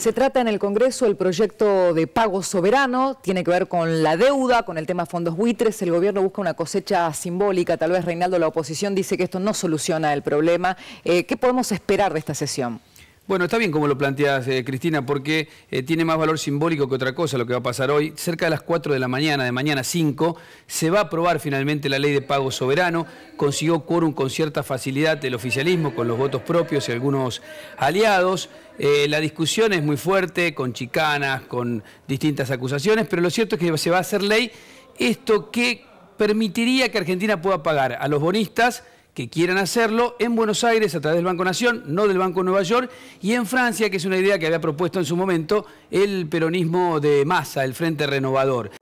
Se trata en el Congreso el proyecto de pago soberano, tiene que ver con la deuda, con el tema fondos buitres, el gobierno busca una cosecha simbólica, tal vez Reinaldo, la oposición dice que esto no soluciona el problema. Eh, ¿Qué podemos esperar de esta sesión? Bueno, está bien como lo planteas, eh, Cristina, porque eh, tiene más valor simbólico que otra cosa lo que va a pasar hoy. Cerca de las 4 de la mañana, de mañana 5, se va a aprobar finalmente la ley de pago soberano. Consiguió quórum con cierta facilidad el oficialismo, con los votos propios y algunos aliados. Eh, la discusión es muy fuerte, con chicanas, con distintas acusaciones, pero lo cierto es que se va a hacer ley esto que permitiría que Argentina pueda pagar a los bonistas que quieran hacerlo en Buenos Aires a través del Banco Nación, no del Banco Nueva York, y en Francia, que es una idea que había propuesto en su momento el peronismo de masa, el Frente Renovador.